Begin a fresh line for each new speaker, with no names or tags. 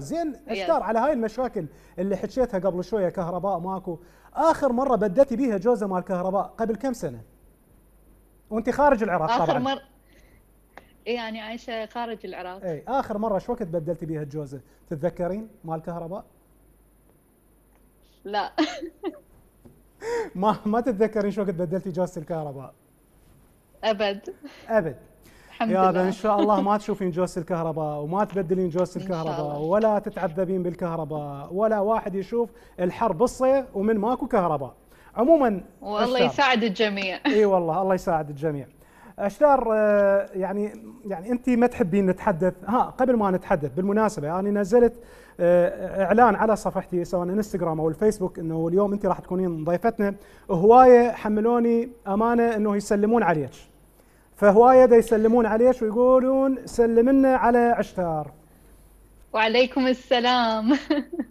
زين اشتار على هاي المشاكل اللي حكيتها قبل شويه كهرباء ماكو اخر مره بدتي بيها جوزه مال كهرباء قبل كم سنه وانت خارج العراق آخر طبعا اخر مره
إيه، يعني عايشه خارج العراق
اي اخر مره شو وقت بدلتي بيها الجوزه تتذكرين مال كهرباء لا ما ما تتذكرين شو وقت بدلتي جوزة الكهرباء ابد ابد
الحمد يا لله ان شاء الله ما
تشوفين جوس الكهرباء وما تبدلين جوس الكهرباء ولا تتعذبين بالكهرباء ولا واحد يشوف الحر بالصيف ومن ماكو كهرباء عموما والله يساعد الجميع اي والله الله يساعد الجميع اشتار آه، يعني يعني انت ما تحبين نتحدث ها قبل ما نتحدث بالمناسبه انا يعني نزلت آه، اعلان على صفحتي سواء انستغرام او الفيسبوك انه اليوم انت راح تكونين ضيفتنا هوايه حملوني امانه انه يسلمون عليك فهوايه يسلمون عليك ويقولون سلم لنا على عشتار
وعليكم
السلام